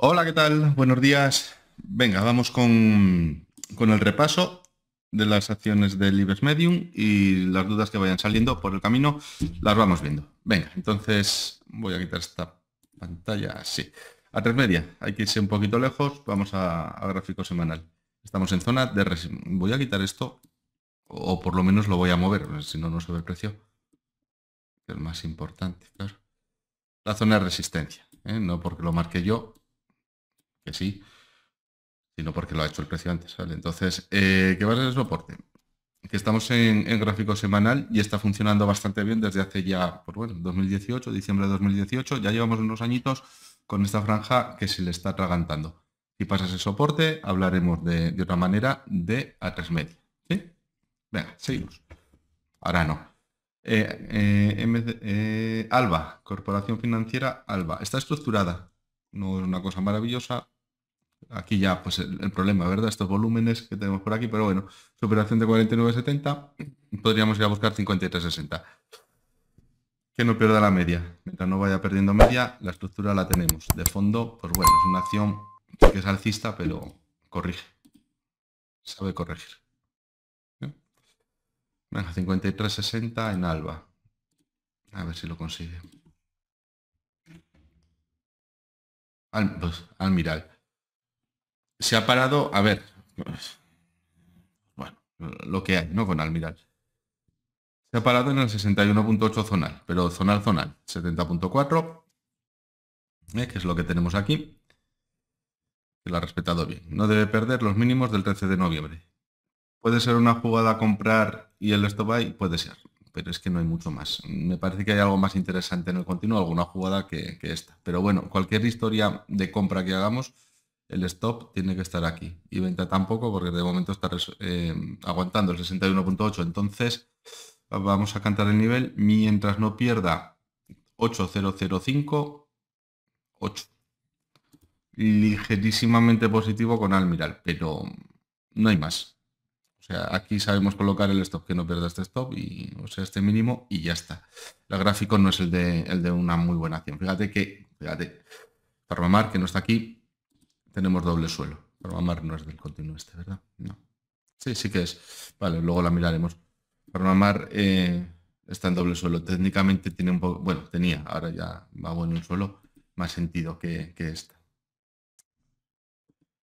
Hola, ¿qué tal? Buenos días. Venga, vamos con, el repaso de las acciones de IBEX Medium y las dudas que vayan saliendo por el camino las vamos viendo. Venga, entonces voy a quitar esta pantalla así. A tres media, hay que irse un poquito lejos, vamos a, gráfico semanal. Estamos en zona de... Voy a quitar esto, o por lo menos lo voy a mover, si no, no se ve el precio. El más importante, claro. La zona de resistencia, ¿eh? no porque lo marque yo, sí, sino porque lo ha hecho el precio antes. ¿vale? Entonces, que eh, ¿qué va a ser el soporte? Que estamos en, gráfico semanal y está funcionando bastante bien desde hace ya, por pues bueno, 2018, diciembre de 2018, ya llevamos unos añitos con esta franja que se le está atragantando. Si pasa ese soporte, hablaremos de, de otra manera de a tres media. ¿sí? Venga, seguimos. Ahora no. Eh, eh, Alba, Corporación Financiera Alba. Está estructurada. No es una cosa maravillosa, aquí ya pues el, problema, ¿verdad? Estos volúmenes que tenemos por aquí, pero bueno, superación de 49.70, podríamos ir a buscar 53.60. Que no pierda la media. Mientras no vaya perdiendo media, la estructura la tenemos. De fondo, pues bueno, es una acción que es alcista, pero corrige. Sabe corregir. ¿Eh? Venga, 53.60 en alba. A ver si lo consigue. Al, pues, almiral se ha parado, a ver, bueno, lo que hay, ¿no? Con Almiral. Se ha parado en el 61.8 zonal, pero zonal zonal, 70.4, eh, que es lo que tenemos aquí, Se la ha respetado bien. No debe perder los mínimos del 13 de noviembre. ¿Puede ser una jugada a comprar y el stop buy? Puede ser, pero es que no hay mucho más. Me parece que hay algo más interesante en el continuo, alguna jugada que, que esta. Pero bueno, cualquier historia de compra que hagamos el stop tiene que estar aquí. Y venta tampoco porque de momento está eh, aguantando el 61.8. Entonces vamos a cantar el nivel mientras no pierda 8005. 8. Ligerísimamente positivo con Almiral, pero no hay más. O sea, aquí sabemos colocar el stop que no pierda este stop y o sea este mínimo y ya está. El gráfico no es el de, el de una muy buena acción. Fíjate que, fíjate, Farmamar que no está aquí, tenemos doble suelo. Mar no es del continuo este, ¿verdad? No. Sí, sí que es. Vale, luego la miraremos. Farmamar eh, está en doble suelo. Técnicamente tiene un poco... Bueno, tenía, ahora ya va bueno un suelo más sentido que, que esta.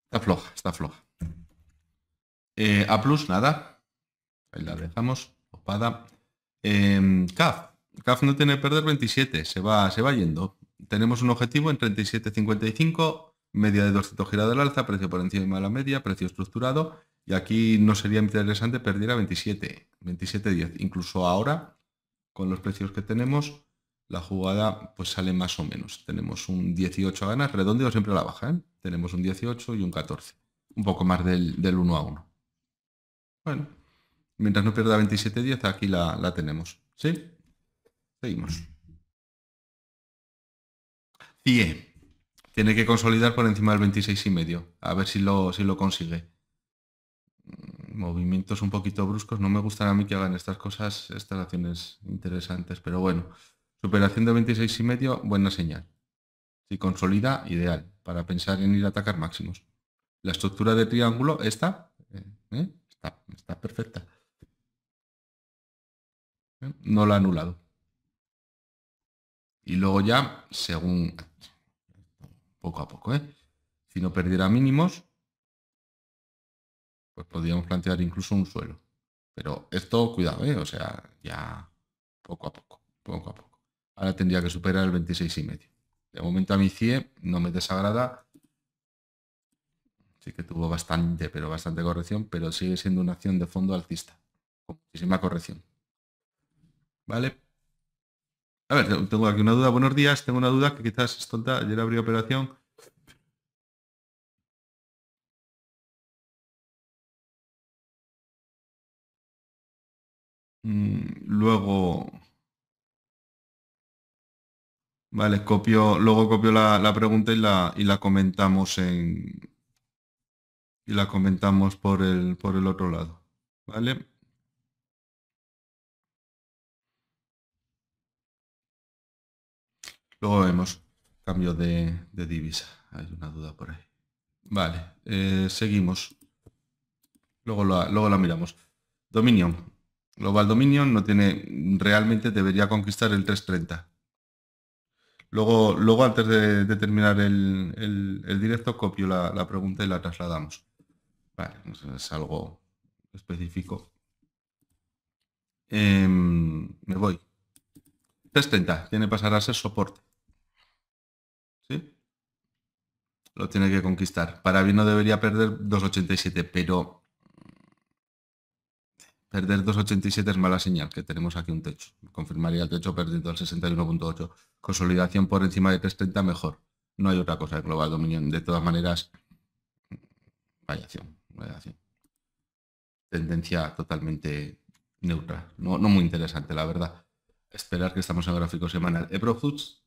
Está floja, está floja. Eh, a plus, nada. Ahí la dejamos. Opada. Em, CAF. CAF no tiene perder 27. Se va, se va yendo. Tenemos un objetivo en 37.55 media de 200 girado al alza, precio por encima de la media, precio estructurado. Y aquí no sería interesante perder a 27, 27.10. Incluso ahora, con los precios que tenemos, la jugada pues sale más o menos. Tenemos un 18 a ganas, redondeo siempre a la baja. ¿eh? Tenemos un 18 y un 14. Un poco más del, 1 a 1. Bueno, mientras no pierda 27.10, aquí la, la tenemos. ¿Sí? Seguimos. 100. Mm. Tiene que consolidar por encima del 26 y medio. A ver si lo, si lo consigue. Mm, movimientos un poquito bruscos. No me gustan a mí que hagan estas cosas, estas acciones interesantes. Pero bueno, superación de 26 y medio, buena señal. Si consolida, ideal. Para pensar en ir a atacar máximos. La estructura de triángulo, esta, eh, eh, está, está perfecta. Eh, no la ha anulado. Y luego ya, según poco a poco. ¿eh? Si no perdiera mínimos, pues podríamos plantear incluso un suelo. Pero esto, cuidado, ¿eh? o sea, ya poco a poco, poco a poco. Ahora tendría que superar el 26 y medio. De momento a mi 100, no me desagrada. Sí que tuvo bastante, pero bastante corrección, pero sigue siendo una acción de fondo alcista. Con muchísima corrección. ¿Vale? A ver, tengo aquí una duda. Buenos días, tengo una duda que quizás es tonta. Ayer abrí operación. Mm, luego... Vale, copio, luego copio la, la pregunta y la, y la comentamos en... Y la comentamos por el, por el otro lado. ¿Vale? Luego vemos cambio de, divisa. Hay una duda por ahí. Vale, eh, seguimos. Luego la, luego la miramos. Dominion. Global Dominion no tiene, realmente debería conquistar el 330. Luego, luego antes de, terminar el, directo, copio la, pregunta y la trasladamos. Vale, pues es algo específico. Em, me voy. 330, tiene que pasar a ser soporte. Lo tiene que conquistar. Para mí no debería perder 2.87, pero Perder 2,87 es mala señal, que tenemos aquí un techo. Confirmaría el techo perdiendo el 61.8. Consolidación por encima de 3,30 mejor. No hay otra cosa de Global Dominion. De todas maneras, vaya Tendencia totalmente neutra. No, no muy interesante, la verdad esperar que estamos en gráfico semanal. Ebro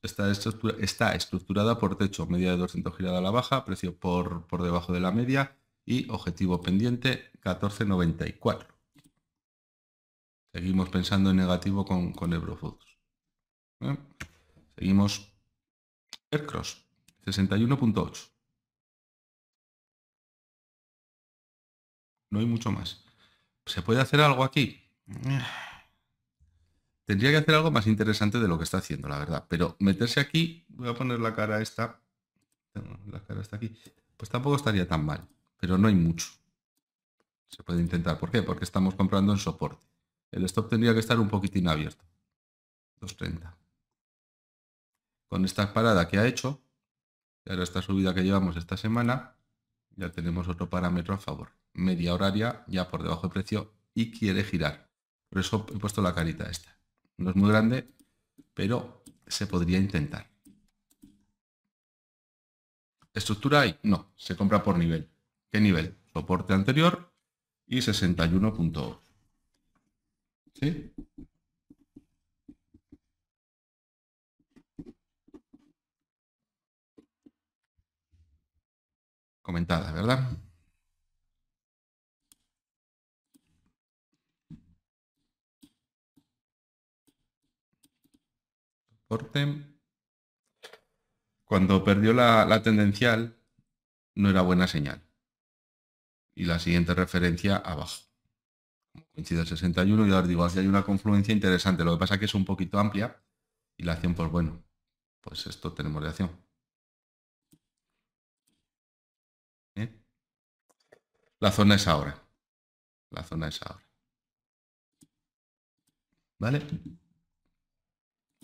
está, está estructurada por techo, media de 200 girada a la baja, precio por, por debajo de la media y objetivo pendiente 14.94. Seguimos pensando en negativo con, con Ebro Foods. ¿Eh? Seguimos. Aircross, 61.8. No hay mucho más. ¿Se puede hacer algo aquí? Tendría que hacer algo más interesante de lo que está haciendo, la verdad. Pero meterse aquí, voy a poner la cara esta. La cara está aquí. Pues tampoco estaría tan mal, pero no hay mucho. Se puede intentar. ¿Por qué? Porque estamos comprando en soporte. El stop tendría que estar un poquitín abierto. 2.30. Con esta parada que ha hecho, y ahora esta subida que llevamos esta semana, ya tenemos otro parámetro a favor. Media horaria ya por debajo de precio y quiere girar. Por eso he puesto la carita esta. No es muy grande, pero se podría intentar. ¿Estructura hay? No, se compra por nivel. ¿Qué nivel? Soporte anterior y 61.2. ¿Sí? comentada, ¿verdad? Cuando perdió la, tendencial, no era buena señal. Y la siguiente referencia abajo. Coincide el 61, y ahora digo, así hay una confluencia interesante. Lo que pasa es que es un poquito amplia y la acción, pues bueno, pues esto tenemos de acción. ¿Eh? La zona es ahora. La zona es ahora. ¿Vale?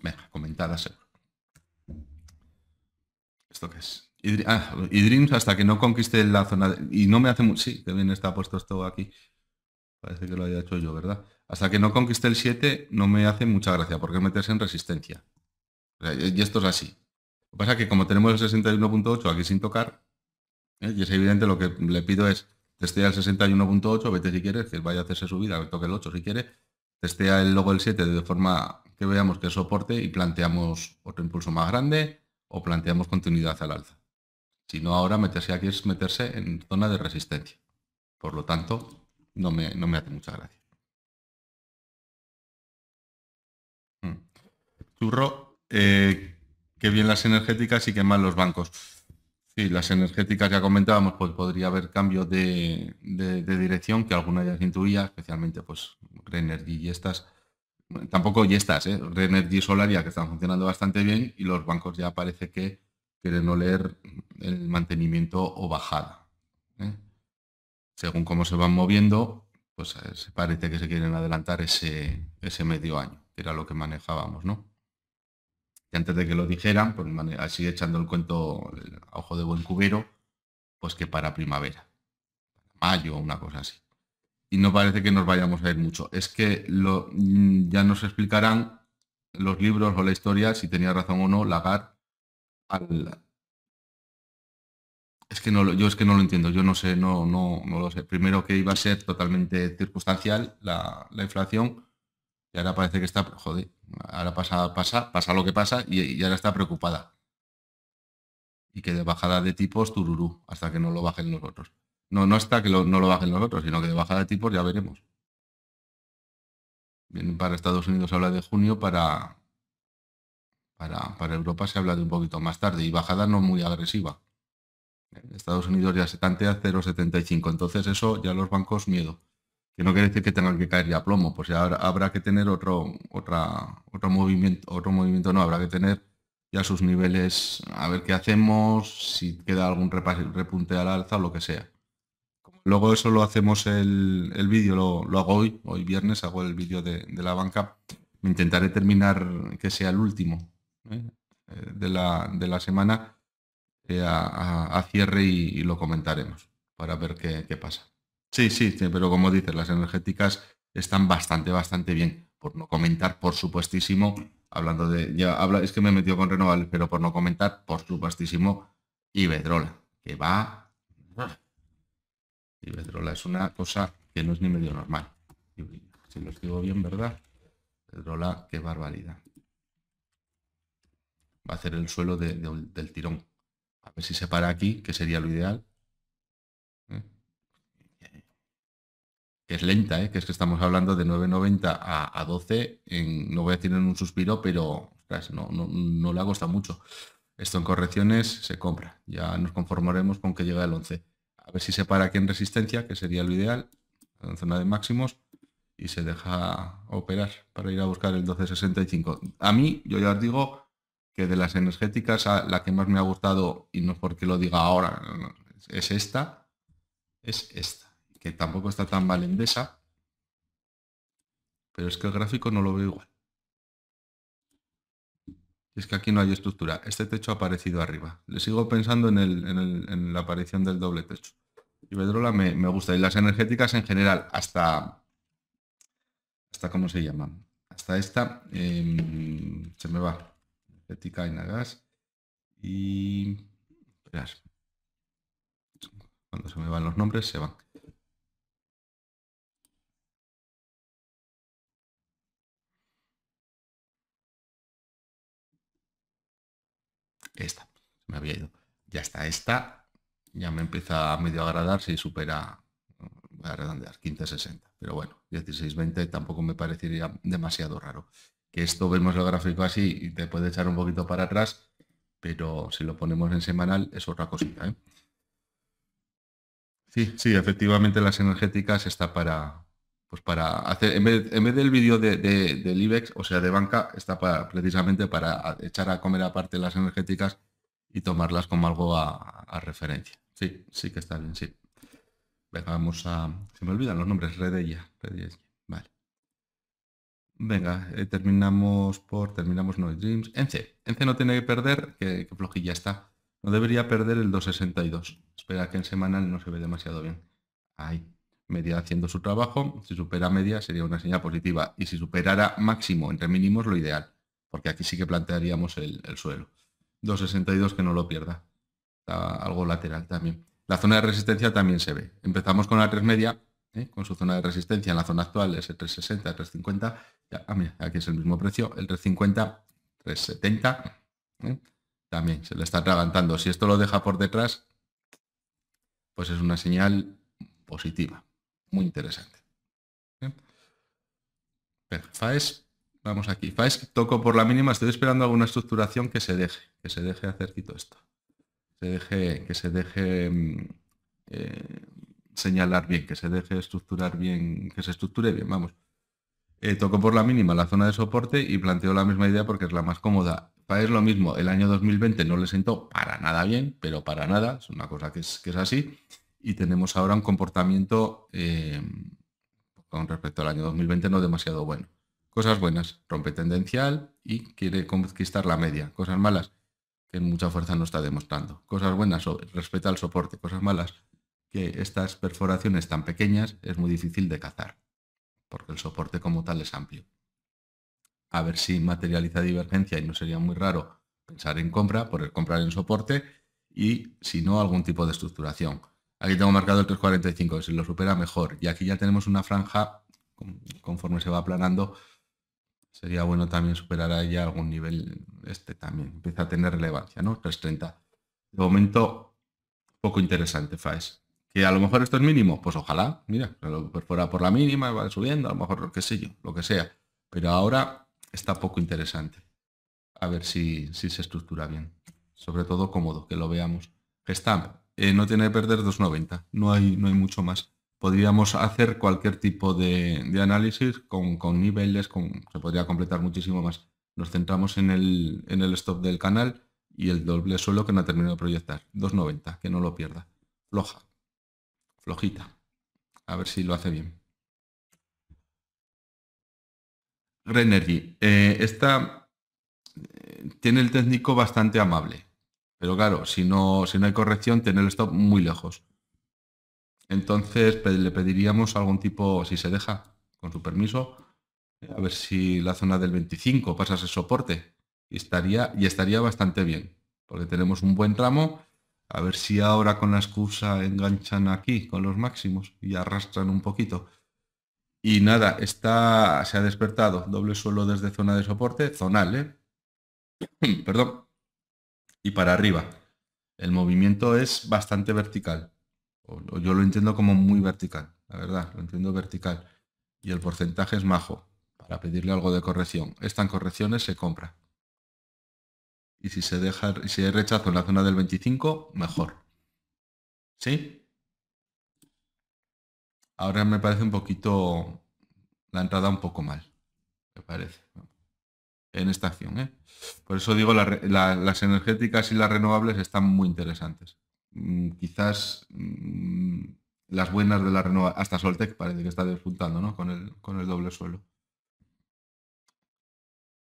Venga, a seguro. ¿Esto qué es? Y, ah, hasta que no conquiste la zona... y no me hace mucho... Sí, que bien está puesto esto aquí. Parece que lo haya hecho yo, ¿verdad? Hasta que no conquiste el 7 no me hace mucha gracia porque meterse en resistencia. y esto es así. Lo que pasa es que como tenemos el 61.8 aquí sin tocar, ¿eh? y es evidente lo que le pido es testea el 61.8, vete si quieres, que vaya a hacerse subida, vida, toque el 8 si quiere, testea el logo el 7 de forma veamos que soporte y planteamos otro impulso más grande o planteamos continuidad al alza. Si no, ahora meterse aquí es meterse en zona de resistencia. Por lo tanto, no me, no me hace mucha gracia. Hmm. Churro, eh, qué bien las energéticas y qué mal los bancos. Sí, las energéticas ya comentábamos, pues podría haber cambio de, dirección, que alguna ya se intuía, especialmente pues Energy y estas, tampoco ya estás, ¿eh? Renergy solar Solaria que están funcionando bastante bien y los bancos ya parece que quieren oler el mantenimiento o bajada. ¿eh? Según cómo se van moviendo, pues eh, parece que se quieren adelantar ese, ese medio año, que era lo que manejábamos, ¿no? Y antes de que lo dijeran, pues así echando el cuento eh, a ojo de buen cubero, pues que para primavera, mayo, una cosa así y no parece que nos vayamos a ir mucho. Es que lo, mm, ya nos explicarán los libros o la historia si tenía razón o no Lagar al... Es que no, yo es que no lo entiendo, yo no sé, no, no, no lo sé. Primero que iba a ser totalmente circunstancial la, inflación y ahora parece que está, joder, ahora pasa, pasa, pasa lo que pasa y, ya ahora está preocupada. Y que de bajada de tipos, tururú, hasta que no lo bajen nosotros. No, no está que no lo bajen los otros, sino que de bajada de tipos ya veremos. Bien, para Estados Unidos habla de junio, para, para, Europa se habla de un poquito más tarde y bajada no muy agresiva. Estados Unidos ya se tantea 0,75, entonces eso ya los bancos miedo. Que no quiere decir que tengan que caer ya plomo, pues ya habrá, que tener otro, otra, otro movimiento, otro movimiento no, habrá que tener ya sus niveles, a ver qué hacemos, si queda algún repunte al alza o lo que sea. Luego eso lo hacemos el, el vídeo, lo, hago hoy, hoy viernes hago el vídeo de, la banca. Intentaré terminar que sea el último ¿eh? Eh, de, la, de, la, semana eh, a, cierre y, lo comentaremos para ver qué, pasa. Sí, sí, pero como dices, las energéticas están bastante, bastante bien. Por no comentar, por supuestísimo, hablando de, ya habla, es que me metió con renovables, pero por no comentar, por supuestísimo, Ibedrola, que va Bedrola es una cosa que no es ni medio normal. Si lo escribo bien, ¿verdad? Iberdrola, qué barbaridad. Va a hacer el suelo del tirón. A ver si se para aquí, que sería lo ideal. ¿Eh? es lenta, ¿eh? que es que estamos hablando de 9.90 a, 12. En, no voy a decir un suspiro, pero no, le ha mucho. Esto en correcciones se compra. Ya nos conformaremos con que llegue el 11 ver si se para aquí en resistencia, que sería lo ideal, en zona de máximos, y se deja operar para ir a buscar el 1265. A mí, yo ya os digo que de las energéticas, la que más me ha gustado, y no porque lo diga ahora, es esta, es esta, que tampoco está tan valendesa, pero es que el gráfico no lo veo igual. Es que aquí no hay estructura. Este techo ha aparecido arriba. Le sigo pensando en la aparición del doble techo. Iberdrola me, me gusta. Y las energéticas en general, hasta. hasta ¿Cómo se llaman? Hasta esta. Em, se me va. Energética y Nagas. Y. Cuando se me van los nombres, se van. Esta. Se me había ido. Ya está. Esta ya me empieza a medio agradar si supera, 15-60, Pero bueno, 16-20 tampoco me parecería demasiado raro. Que esto vemos el gráfico así y te puede echar un poquito para atrás, pero si lo ponemos en semanal es otra cosita. ¿eh? Sí, sí, efectivamente las energéticas está para, pues para hacer, en vez, del vídeo del IBEX, o sea, de banca, está para, precisamente para echar a comer aparte las energéticas y tomarlas como algo a referencia. Sí, sí que está bien, sí. Venga, vamos a... Se me olvidan los nombres, Redella. Redella. Vale. Venga, eh, terminamos por... Terminamos No Dreams. Ence. Ence no tiene que perder, que, flojilla está. No debería perder el 262. Espera que en semanal no se ve demasiado bien. Ahí. Media haciendo su trabajo. Si supera media sería una señal positiva. Y si superara máximo entre mínimos, lo ideal. Porque aquí sí que plantearíamos el, el suelo. 262 que no lo pierda algo lateral también. La zona de resistencia también se ve. Empezamos con la 3 media, ¿eh? con su zona de resistencia en la zona actual es el 360, 350. Ya, ah, mira, aquí es el mismo precio, el 350, 370. ¿eh? También se le está atragantando. Si esto lo deja por detrás, pues es una señal positiva, muy interesante. ¿eh? FAES, vamos aquí. FAES toco por la mínima, estoy esperando alguna estructuración que se deje, que se deje hacer esto deje, que se deje mm, eh, señalar bien, que se deje estructurar bien, que se estructure bien, vamos. Eh, tocó por la mínima la zona de soporte y planteó la misma idea porque es la más cómoda. Para Es lo mismo, el año 2020 no le sentó para nada bien, pero para nada, es una cosa que es, que es así, y tenemos ahora un comportamiento eh, con respecto al año 2020 no demasiado bueno. Cosas buenas, rompe tendencial y quiere conquistar la media. Cosas malas, que mucha fuerza no está demostrando. Cosas buenas respeta al soporte, cosas malas, que estas perforaciones tan pequeñas es muy difícil de cazar, porque el soporte como tal es amplio. A ver si materializa divergencia y no sería muy raro pensar en compra, por el comprar en soporte y si no algún tipo de estructuración. Aquí tengo marcado el 345, si lo supera mejor. Y aquí ya tenemos una franja, conforme se va aplanando, sería bueno también superar a algún nivel este también. Empieza a tener relevancia, ¿no? 3.30. De momento, poco interesante, Faes. Que a lo mejor esto es mínimo, pues ojalá, mira, lo perfora por la mínima, va subiendo, a lo mejor, qué sé yo, lo que sea. Pero ahora está poco interesante. A ver si, se estructura bien. Sobre todo cómodo, que lo veamos. Gestamp, eh, no tiene que perder 2.90, no hay, no hay mucho más podríamos hacer cualquier tipo de, análisis con, niveles, con, se podría completar muchísimo más. Nos centramos en el, en el stop del canal y el doble suelo que no ha terminado de proyectar. 2.90, que no lo pierda. Floja. Flojita. A ver si lo hace bien. Renergy. Eh, esta eh, tiene el técnico bastante amable. Pero claro, si no, si no hay corrección, tiene el stop muy lejos. Entonces le pediríamos algún tipo, si se deja, con su permiso, eh, a ver si la zona del 25 pasa ese soporte. Y estaría, y estaría bastante bien, porque tenemos un buen tramo. A ver si ahora con la excusa enganchan aquí con los máximos y arrastran un poquito. Y nada, está, se ha despertado doble suelo desde zona de soporte, zonal, ¿eh? Perdón. Y para arriba. El movimiento es bastante vertical yo lo entiendo como muy vertical, la verdad, lo entiendo vertical. Y el porcentaje es majo, para pedirle algo de corrección. Estas correcciones se compra. Y si se deja, si hay rechazo en la zona del 25, mejor. ¿Sí? Ahora me parece un poquito la entrada un poco mal, me parece. En esta acción, ¿eh? Por eso digo, las energéticas y las renovables están muy interesantes. Mm, quizás mm, las buenas de la Renova, hasta Soltec parece que está despuntando con, el, con el doble suelo.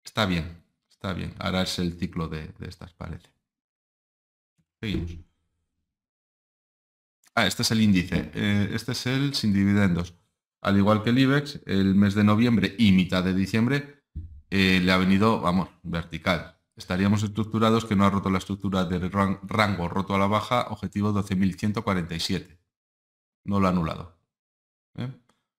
Está bien, está bien. Ahora es el ciclo de, estas, parece. Ah, este es el índice. Eh, este es el sin dividendos. Al igual que el IBEX, el mes de noviembre y mitad de diciembre eh, le ha venido, vamos, vertical estaríamos estructurados que no ha roto la estructura del rango roto a la baja, objetivo 12.147. No lo ha anulado. ¿eh?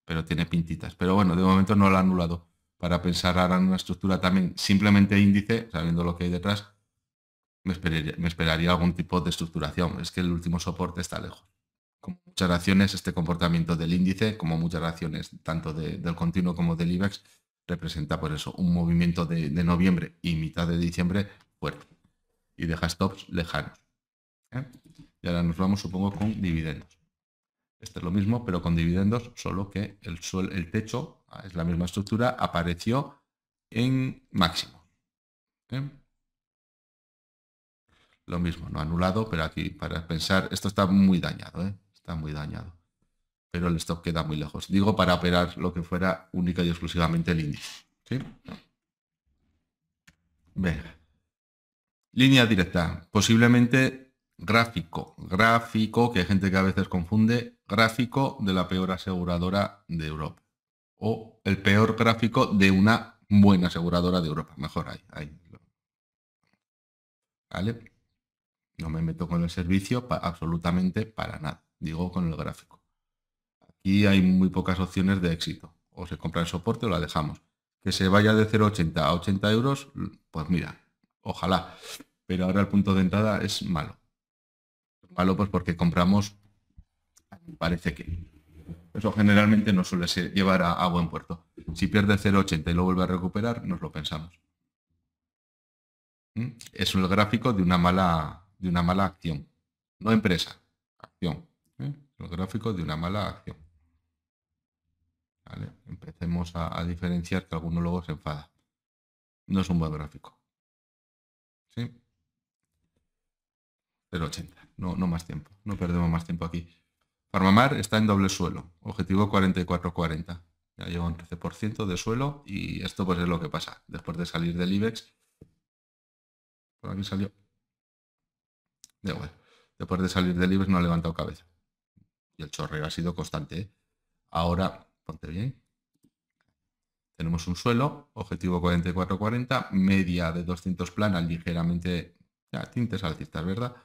Pero tiene pintitas. Pero bueno, de momento no lo ha anulado. Para pensar ahora en una estructura también simplemente índice, sabiendo lo que hay detrás, me esperaría, algún tipo de estructuración. Es que el último soporte está lejos. Con muchas acciones, este comportamiento del índice, como muchas raciones, tanto del continuo como del IBEX, representa por pues eso un movimiento de, noviembre y mitad de diciembre fuerte. Y deja stops lejanos. ¿eh? Y ahora nos vamos, supongo, con dividendos. Este es lo mismo, pero con dividendos, solo que el, suelo el techo, ah, es la misma estructura, apareció en máximo. ¿eh? Lo mismo, no anulado, pero aquí para pensar, esto está muy dañado, ¿eh? está muy dañado pero el stop queda muy lejos. Digo para operar lo que fuera única y exclusivamente el ¿sí? Venga. Línea directa, posiblemente gráfico, gráfico, que hay gente que a veces confunde, gráfico de la peor aseguradora de Europa. O el peor gráfico de una buena aseguradora de Europa. Mejor ahí. ahí. ¿Vale? No me meto con el servicio absolutamente para nada. Digo con el gráfico. Y hay muy pocas opciones de éxito. O se compra el soporte o la dejamos. Que se vaya de 0,80 a 80 euros, pues mira, ojalá. Pero ahora el punto de entrada es malo. Malo pues porque compramos, parece que. Eso generalmente no suele llevar a, buen puerto. Si pierde 0,80 y lo vuelve a recuperar, nos lo pensamos. ¿Mm? Es el gráfico de una mala, de una mala acción. No empresa, acción. ¿eh? El gráfico de una mala acción. Empecemos a, diferenciar que alguno luego se enfada. No es un buen gráfico. ¿Sí? 0,80. No, no más tiempo. No perdemos más tiempo aquí. Farmamar está en doble suelo. Objetivo 44,40. Ya lleva un 13% de suelo y esto pues es lo que pasa. Después de salir del IBEX. Por aquí salió. De Después de salir del IBEX no ha levantado cabeza. Y el chorreo ha sido constante. ¿eh? Ahora ponte bien. Tenemos un suelo, objetivo 4440, media de 200 planas, ligeramente tintes alcistas, ¿verdad?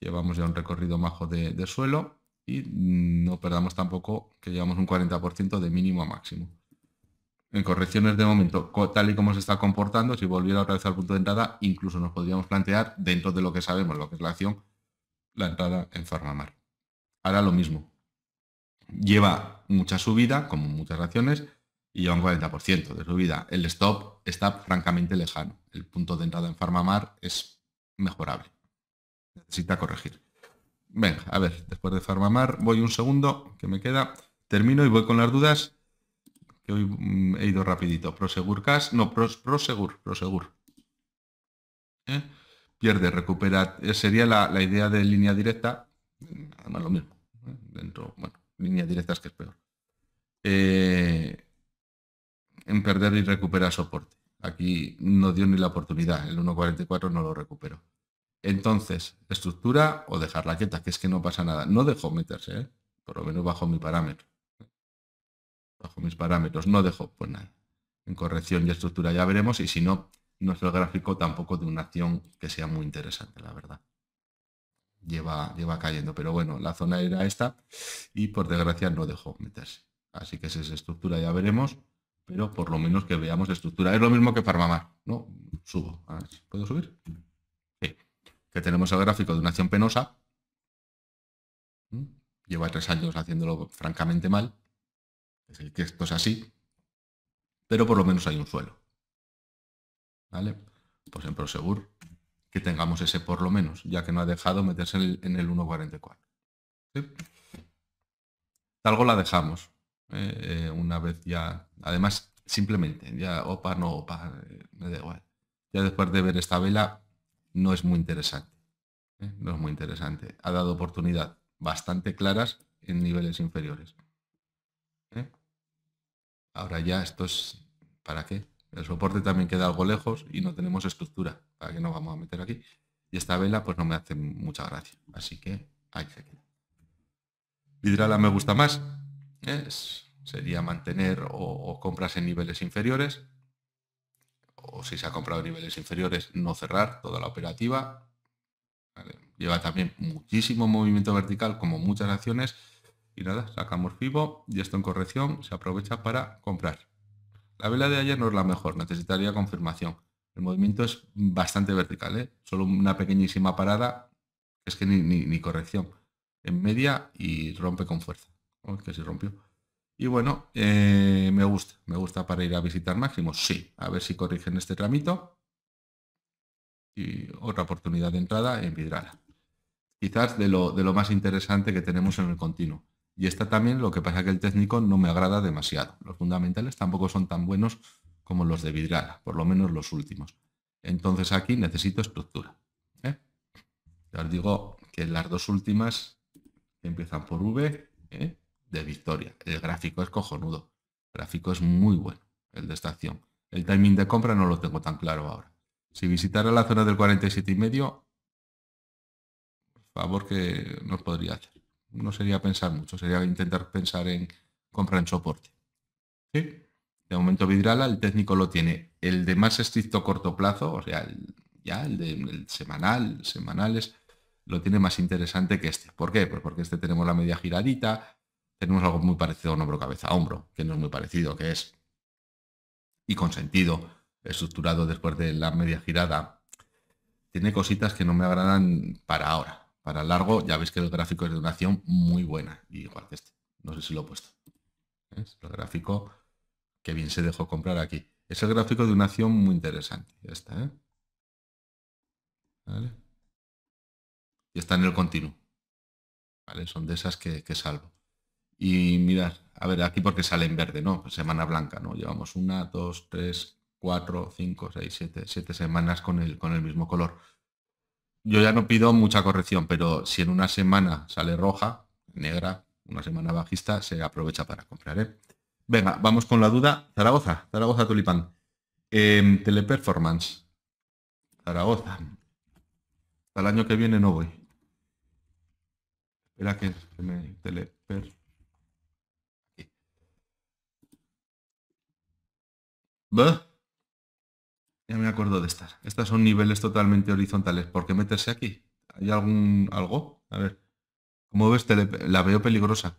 Llevamos ya un recorrido majo de, suelo y no perdamos tampoco que llevamos un 40% de mínimo a máximo. En correcciones de momento, tal y como se está comportando, si volviera otra vez al punto de entrada, incluso nos podríamos plantear, dentro de lo que sabemos, lo que es la acción, la entrada en forma mar Ahora lo mismo, lleva mucha subida, como muchas acciones, y lleva un 40% de subida. El stop está francamente lejano. El punto de entrada en Farmamar es mejorable. Necesita corregir. Venga, a ver, después de Farmamar, voy un segundo, que me queda. Termino y voy con las dudas, que hoy mm, he ido rapidito. Prosegur Cash, no, pros, Prosegur, Prosegur. ¿Eh? Pierde, recupera. Eh, sería la, la idea de línea directa. Además, lo mismo. ¿eh? Dentro, bueno, líneas directas que es peor. Eh, en perder y recuperar soporte. Aquí no dio ni la oportunidad, el 1.44 no lo recuperó. Entonces, estructura o dejarla quieta, que es que no pasa nada. No dejó meterse, ¿eh? por lo menos bajo mi parámetro. Bajo mis parámetros, no dejó, pues nada. En corrección y estructura ya veremos, y si no, nuestro gráfico tampoco de una acción que sea muy interesante, la verdad lleva, lleva cayendo. Pero bueno, la zona era esta y por desgracia no dejó meterse. Así que esa es estructura ya veremos, pero por lo menos que veamos estructura. Es lo mismo que Farmamar, ¿no? Subo. Ah, ¿Puedo subir? Sí. Que tenemos el gráfico de una acción penosa. ¿Mm? Lleva tres años haciéndolo francamente mal. Es el que esto es así. Pero por lo menos hay un suelo. ¿Vale? Pues en Prosegur que tengamos ese por lo menos, ya que no ha dejado meterse en el, 1.44. ¿Sí? Talgo la dejamos. Eh, una vez ya, además, simplemente, ya opa, no opa, eh, me da igual. Ya después de ver esta vela, no es muy interesante. Eh, no es muy interesante. Ha dado oportunidad bastante claras en niveles inferiores. Ahora ya esto es, ¿para qué? El soporte también queda algo lejos y no tenemos estructura para que no vamos a meter aquí. Y esta vela pues no me hace mucha gracia. Así que ahí se queda. Vidrala me gusta más. ¿eh? Es, sería mantener o, compras en niveles inferiores. O si se ha comprado en niveles inferiores, no cerrar toda la operativa. Lleva también muchísimo movimiento vertical, como muchas acciones. Y nada, sacamos Fibo y esto en corrección se aprovecha para comprar. La vela de ayer no es la mejor, necesitaría confirmación. El movimiento es bastante vertical, ¿eh? solo una pequeñísima parada, es que ni, corrección. En media y rompe con fuerza. que se rompió. Y bueno, eh, me gusta, me gusta para ir a visitar máximo. Sí, a ver si corrigen este tramito. Y otra oportunidad de entrada en Vidrala. Quizás de lo, de lo más interesante que tenemos en el continuo. Y esta también, lo que pasa que el técnico no me agrada demasiado. Los fundamentales tampoco son tan buenos como los de Vidrala. por lo menos los últimos. Entonces aquí necesito estructura. ¿eh? Ya os digo que las dos últimas empiezan por V ¿eh? de victoria. El gráfico es cojonudo. El gráfico es muy bueno, el de esta acción. El timing de compra no lo tengo tan claro ahora. Si visitara la zona del 47 y medio, favor que nos podría hacer no sería pensar mucho, sería intentar pensar en compra en soporte. ¿Sí? De momento Vidrala, el técnico lo tiene. El de más estricto corto plazo, o sea, ya el de semanal, semanales, lo tiene más interesante que este. ¿Por qué? Pues porque este tenemos la media giradita, tenemos algo muy parecido a un hombro cabeza a hombro, que no es muy parecido, que es y con sentido, estructurado después de la media girada. Tiene cositas que no me agradan para ahora para largo, ya veis que el gráfico de de acción muy buena, igual que este. No sé si lo he puesto. Es El gráfico que bien se dejó comprar aquí. Es el gráfico de una acción muy interesante. está, ¿eh? Y está en el continuo. Son de esas que, que salvo. Y mirad, a ver, aquí porque sale en verde, ¿no? Semana blanca, ¿no? Llevamos una, dos, tres, cuatro, cinco, seis, siete, siete semanas con el, con el mismo color yo ya no pido mucha corrección, pero si en una semana sale roja, negra, una semana bajista, se aprovecha para comprar. ¿eh? Venga, vamos con la duda. Zaragoza, Zaragoza Tulipán. Em, teleperformance. Zaragoza. Al año que viene no voy. Espera que, me teleper. Ya me acuerdo de estas. Estas son niveles totalmente horizontales. ¿Por qué meterse aquí? ¿Hay algún algo? A ver. Como ves, la veo peligrosa.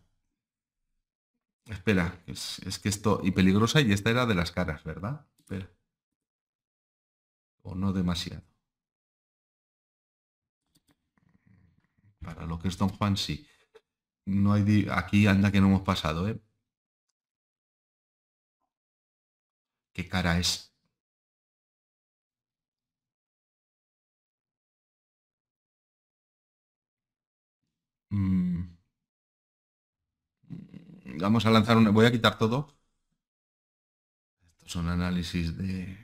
Espera, es, es, que esto... Y peligrosa y esta era de las caras, ¿verdad? Espera. O no demasiado. Para lo que es Don Juan, sí. No hay... Aquí anda que no hemos pasado, ¿eh? ¿Qué cara es? Mm, mm, vamos a lanzar una... Voy a quitar todo. Estos son análisis de,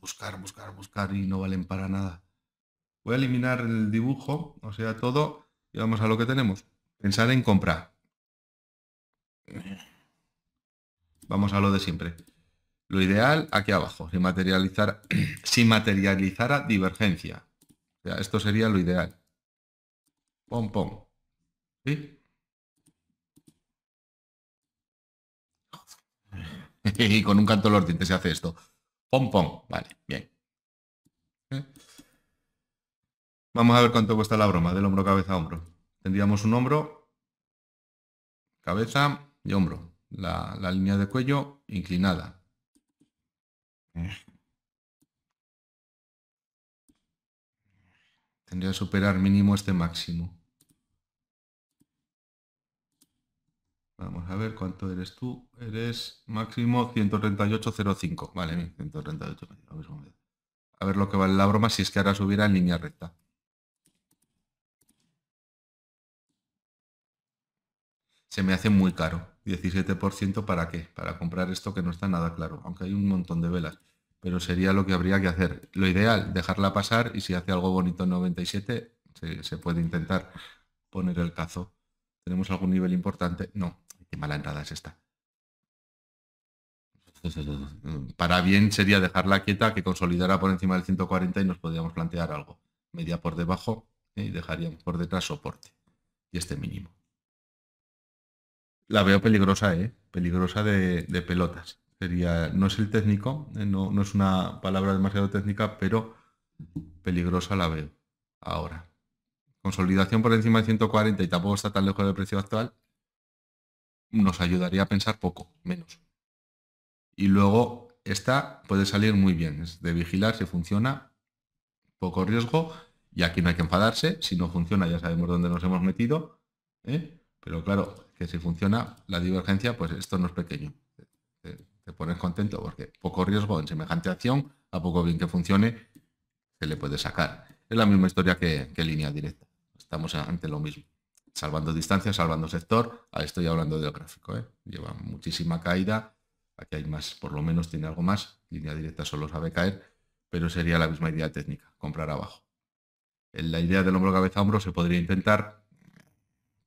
buscar, buscar, buscar y no valen para nada. Voy a eliminar el dibujo, o sea, todo, y vamos a lo que tenemos. Pensar en comprar. Vamos a lo de siempre. Lo ideal aquí abajo, si, materializar, si materializara divergencia. sea, esto sería lo ideal. Pom, pom. y con un canto los se hace esto. Pom, pom. Vale, bien. ¿Eh? Vamos a ver cuánto cuesta la broma del hombro, cabeza, hombro. Tendríamos un hombro, cabeza y hombro. La, línea de cuello inclinada. Tendría que superar mínimo este máximo. Vamos a ver cuánto eres tú. Eres máximo 138.05. Vale, 138. A ver lo que vale la broma si es que ahora subiera en línea recta. Se me hace muy caro. 17% para qué? Para comprar esto que no está nada claro, aunque hay un montón de velas. Pero sería lo que habría que hacer. Lo ideal, dejarla pasar y si hace algo bonito en 97, se puede intentar poner el cazo. ¿Tenemos algún nivel importante? No, Qué mala entrada es esta. Para bien sería dejarla quieta, que consolidara por encima del 140 y nos podríamos plantear algo. Media por debajo ¿eh? y dejaríamos por detrás soporte. Y este mínimo. La veo peligrosa, ¿eh? Peligrosa de, pelotas. Sería, no es el técnico, ¿eh? no, es una palabra demasiado técnica, pero peligrosa la veo ahora. Consolidación por encima del 140 y tampoco está tan lejos del precio actual, nos ayudaría a pensar poco, menos. Y luego, esta puede salir muy bien, es de vigilar si funciona, poco riesgo, y aquí no hay que enfadarse, si no funciona ya sabemos dónde nos hemos metido, ¿eh? pero claro, que si funciona la divergencia, pues esto no es pequeño. Te, pones contento porque poco riesgo en semejante acción, a poco bien que funcione, se le puede sacar. Es la misma historia que línea directa. Estamos ante lo mismo salvando distancia, salvando sector. Ahí estoy hablando de gráfico, ¿eh? lleva muchísima caída. Aquí hay más, por lo menos tiene algo más. Línea directa solo sabe caer, pero sería la misma idea técnica, comprar abajo. En la idea del hombro cabeza hombro se podría intentar,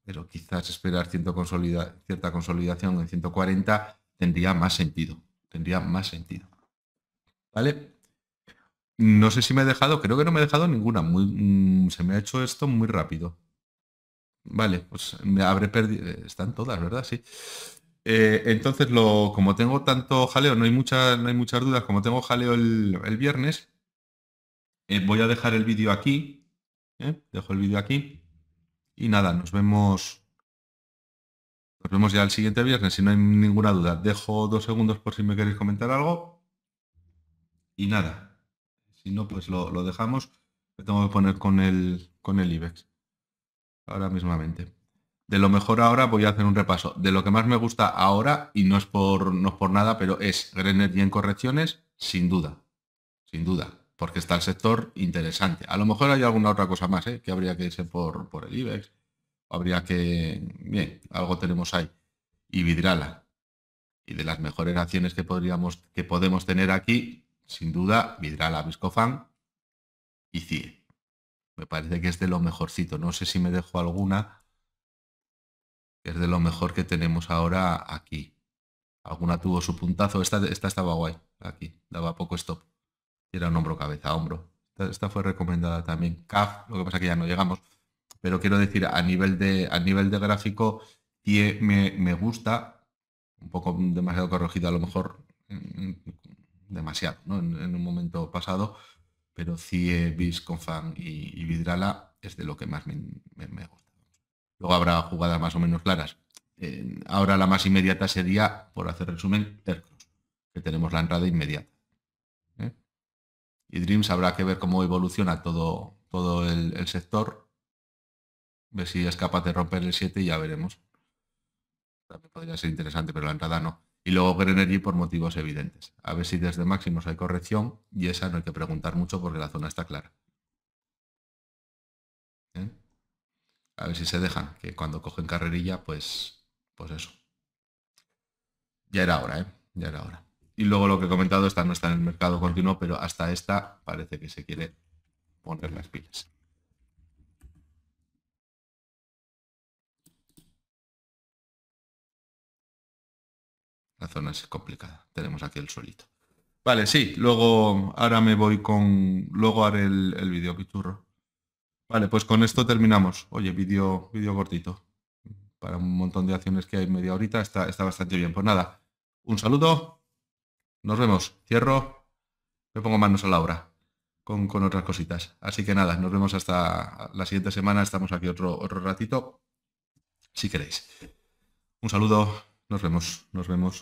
pero quizás esperar cierta consolidación en 140 tendría más sentido. Tendría más sentido. ¿Vale? No sé si me he dejado, creo que no me he dejado ninguna. Muy, mm, se me ha hecho esto muy rápido. Vale, pues me habré perdido. Eh, están todas, ¿verdad? Sí. Eh, entonces, lo, como tengo tanto jaleo, no hay, mucha, no hay muchas dudas, como tengo jaleo el, viernes, eh, voy a dejar el vídeo aquí. Dejo el vídeo aquí. Y nada, nos vemos. Nos vemos ya el siguiente viernes, si no hay ninguna duda. Dejo dos segundos por si me queréis comentar algo. Y nada. Si no, pues lo, dejamos. Me tengo que poner con el, con el IBEX ahora mismamente. De lo mejor ahora voy a hacer un repaso. De lo que más me gusta ahora, y no es por, no por nada, pero es Grenet y en correcciones, sin duda. Sin duda. Porque está el sector interesante. A lo mejor hay alguna otra cosa más, ¿eh? que habría que irse por, el IBEX. Habría que... Bien, algo tenemos ahí. Y Vidrala. Y de las mejores acciones que podríamos, que podemos tener aquí, sin duda, Vidrala, Viscofan y CIE. Me parece que es de lo mejorcito. No sé si me dejo alguna. Es de lo mejor que tenemos ahora aquí. Alguna tuvo su puntazo. Esta, esta estaba guay. Aquí. Daba poco stop. Era un hombro cabeza hombro. Esta, fue recomendada también. CAF. Lo que pasa que ya no llegamos. Pero quiero decir, a nivel de, a nivel de gráfico, me, me gusta. Un poco demasiado corregido a lo mejor. Demasiado, ¿no? en un momento pasado pero CIE, BIS, con y, y, Vidrala es de lo que más me, me, gusta. Luego habrá jugadas más o menos claras. ahora la más inmediata sería, por hacer resumen, Tercos, que tenemos la entrada inmediata. ¿eh? Y Dreams habrá que ver cómo evoluciona todo, todo el, el sector, ver si es capaz de romper el 7 y ya veremos. También podría ser interesante, pero la entrada no y luego Green Energy por motivos evidentes. A ver si desde máximos hay corrección y esa no hay que preguntar mucho porque la zona está clara. ¿Eh? A ver si se dejan, que cuando cogen carrerilla, pues, pues eso. Ya era hora, ¿eh? Ya era hora. Y luego lo que he comentado, esta no está en el mercado continuo, pero hasta esta parece que se quiere poner las pilas. La zona es complicada. Tenemos aquí el suelito. Vale, sí. Luego, ahora me voy con... Luego haré el, vídeo piturro. Vale, pues con esto terminamos. Oye, vídeo vídeo cortito. Para un montón de acciones que hay media horita está, está bastante bien. Pues nada, un saludo. Nos vemos. Cierro. Me pongo manos a la obra. Con, con, otras cositas. Así que nada, nos vemos hasta la siguiente semana. Estamos aquí otro, otro ratito, si queréis. Un saludo, nos vemos, nos vemos.